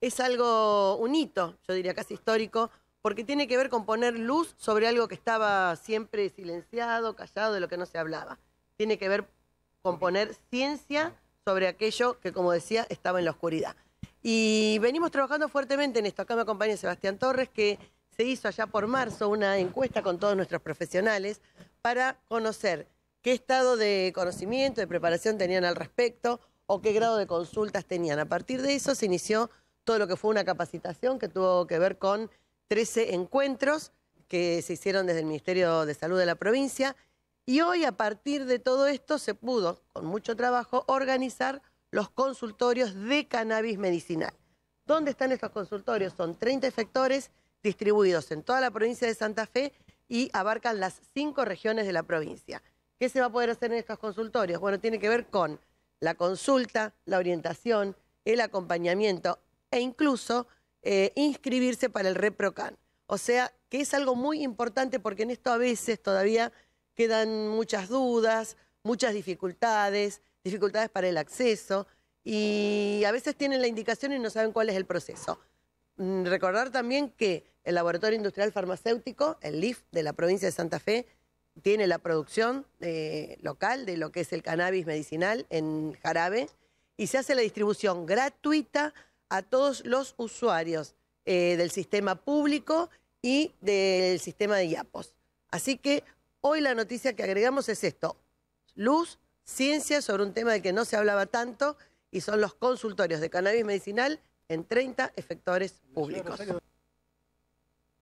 es algo, un hito, yo diría casi histórico, porque tiene que ver con poner luz sobre algo que estaba siempre silenciado, callado, de lo que no se hablaba. Tiene que ver con poner ciencia sobre aquello que, como decía, estaba en la oscuridad. Y venimos trabajando fuertemente en esto. Acá me acompaña Sebastián Torres, que se hizo allá por marzo una encuesta con todos nuestros profesionales para conocer qué estado de conocimiento, de preparación tenían al respecto o qué grado de consultas tenían. A partir de eso se inició todo lo que fue una capacitación que tuvo que ver con 13 encuentros que se hicieron desde el Ministerio de Salud de la provincia. Y hoy, a partir de todo esto, se pudo, con mucho trabajo, organizar los consultorios de cannabis medicinal. ¿Dónde están estos consultorios? Son 30 efectores distribuidos en toda la provincia de Santa Fe y abarcan las cinco regiones de la provincia. ¿Qué se va a poder hacer en estos consultorios? Bueno, tiene que ver con la consulta, la orientación, el acompañamiento e incluso eh, inscribirse para el ReproCan. O sea, que es algo muy importante porque en esto a veces todavía quedan muchas dudas, muchas dificultades, dificultades para el acceso y a veces tienen la indicación y no saben cuál es el proceso. Mm, recordar también que el Laboratorio Industrial Farmacéutico, el LIF de la provincia de Santa Fe, tiene la producción eh, local de lo que es el cannabis medicinal en jarabe y se hace la distribución gratuita a todos los usuarios eh, del sistema público y del sistema de IAPOS. Así que hoy la noticia que agregamos es esto, luz, ciencia sobre un tema del que no se hablaba tanto y son los consultorios de cannabis medicinal en 30 efectores públicos.